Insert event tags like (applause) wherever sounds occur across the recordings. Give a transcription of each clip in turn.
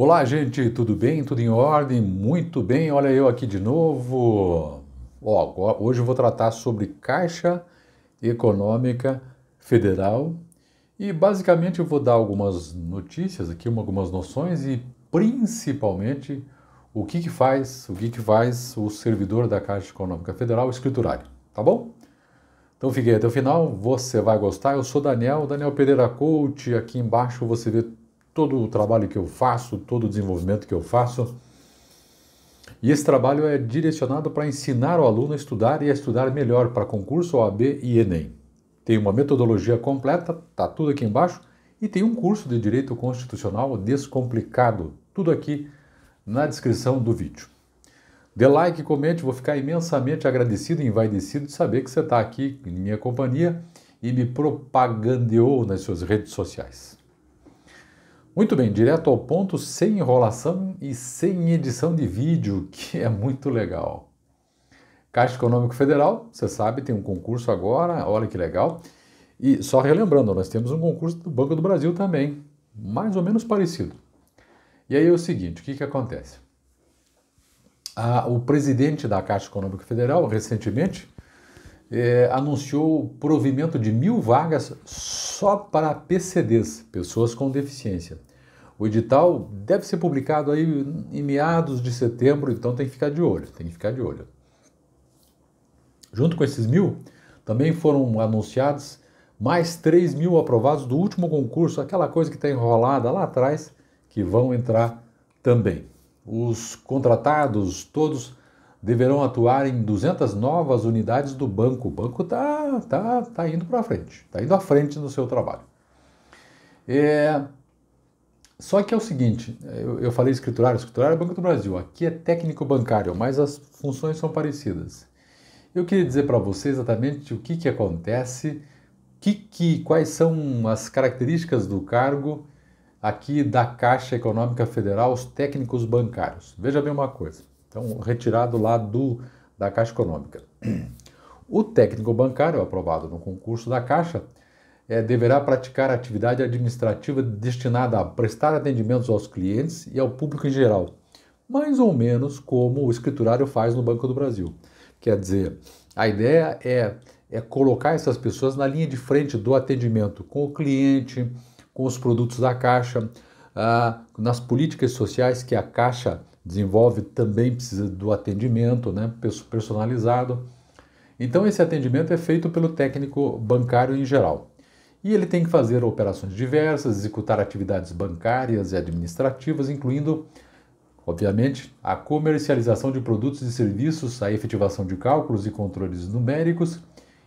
Olá, gente, tudo bem? Tudo em ordem? Muito bem, olha eu aqui de novo. Ó, hoje eu vou tratar sobre Caixa Econômica Federal e basicamente eu vou dar algumas notícias aqui, algumas noções e principalmente o que, que faz, o que, que faz o servidor da Caixa Econômica Federal escriturário, tá bom? Então fiquei até o final, você vai gostar. Eu sou Daniel, Daniel Pereira Coach. Aqui embaixo você vê todo o trabalho que eu faço, todo o desenvolvimento que eu faço. E esse trabalho é direcionado para ensinar o aluno a estudar e a estudar melhor para concurso OAB e ENEM. Tem uma metodologia completa, tá tudo aqui embaixo, e tem um curso de direito constitucional descomplicado, tudo aqui na descrição do vídeo. Dê like, comente, vou ficar imensamente agradecido e envaidecido de saber que você está aqui em minha companhia e me propagandeou nas suas redes sociais. Muito bem, direto ao ponto, sem enrolação e sem edição de vídeo, (laughs) que é muito legal. Caixa Econômico Federal, você sabe, tem um concurso agora, olha que legal. E só relembrando, nós temos um concurso do Banco do Brasil também, mais ou menos parecido. E aí é o seguinte, o que, que acontece? Ah, o presidente da Caixa Econômica Federal, recentemente, é, anunciou o provimento de mil vagas só para PCDs, pessoas com deficiência. O edital deve ser publicado aí em meados de setembro, então tem que ficar de olho, tem que ficar de olho. Junto com esses mil, também foram anunciados mais 3 mil aprovados do último concurso, aquela coisa que está enrolada lá atrás, que vão entrar também. Os contratados todos deverão atuar em 200 novas unidades do banco. O banco está tá, tá indo para frente, está indo à frente no seu trabalho. É, só que é o seguinte, eu, eu falei escriturário, escriturário é Banco do Brasil, aqui é técnico bancário, mas as funções são parecidas. Eu queria dizer para você exatamente o que, que acontece, que, que, quais são as características do cargo aqui da Caixa Econômica Federal, os técnicos bancários. Veja bem uma coisa, então retirado lá do, da Caixa Econômica. O técnico bancário aprovado no concurso da Caixa é, deverá praticar atividade administrativa destinada a prestar atendimentos aos clientes e ao público em geral, mais ou menos como o escriturário faz no Banco do Brasil. Quer dizer, a ideia é, é colocar essas pessoas na linha de frente do atendimento com o cliente, com os produtos da Caixa, ah, nas políticas sociais que a Caixa desenvolve também precisa do atendimento né, personalizado. Então, esse atendimento é feito pelo técnico bancário em geral e ele tem que fazer operações diversas, executar atividades bancárias e administrativas, incluindo, obviamente, a comercialização de produtos e serviços, a efetivação de cálculos e controles numéricos,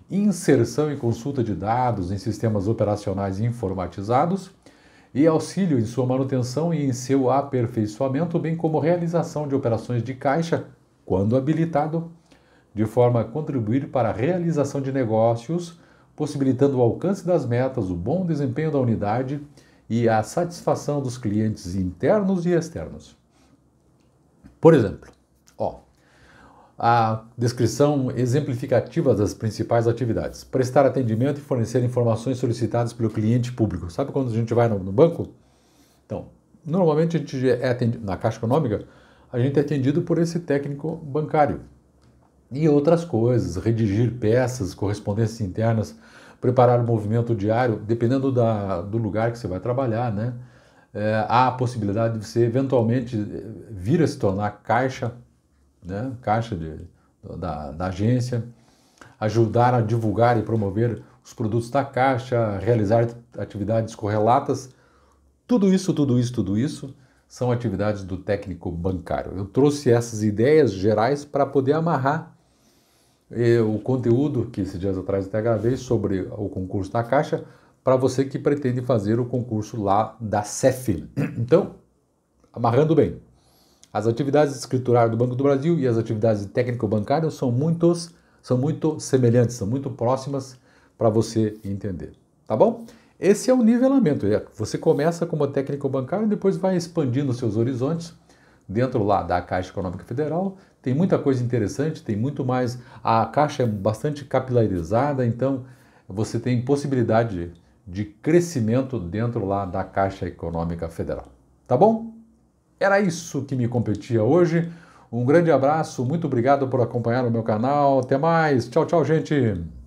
inserção e consulta de dados em sistemas operacionais informatizados e auxílio em sua manutenção e em seu aperfeiçoamento, bem como realização de operações de caixa, quando habilitado, de forma a contribuir para a realização de negócios possibilitando o alcance das metas, o bom desempenho da unidade e a satisfação dos clientes internos e externos. Por exemplo, ó, a descrição exemplificativa das principais atividades: prestar atendimento e fornecer informações solicitadas pelo cliente público. Sabe quando a gente vai no, banco? Então, normalmente a gente é atendido, na Caixa Econômica, a gente é atendido por esse técnico bancário e outras coisas, redigir peças, correspondências internas, preparar o movimento diário, dependendo da, do lugar que você vai trabalhar, né? É, há a possibilidade de você eventualmente eh, vir a se tornar caixa, né? Caixa de, da, da agência, ajudar a divulgar e promover os produtos da caixa, realizar atividades correlatas, tudo isso, tudo isso, tudo isso são atividades do técnico bancário. Eu trouxe essas ideias gerais para poder amarrar o conteúdo que esses dias atrás até gravei sobre o concurso da Caixa para você que pretende fazer o concurso lá da CEF. Então, amarrando bem, as atividades escriturárias do Banco do Brasil e as atividades técnico-bancárias são são muito semelhantes, são muito próximas para você entender, tá bom? Esse é o nivelamento. É, você começa como técnico bancário e depois vai expandindo seus horizontes dentro lá da Caixa Econômica Federal, tem muita coisa interessante, tem muito mais. A caixa é bastante capilarizada, então você tem possibilidade de crescimento dentro lá da Caixa Econômica Federal. Tá bom? Era isso que me competia hoje. Um grande abraço, muito obrigado por acompanhar o meu canal. Até mais. Tchau, tchau, gente.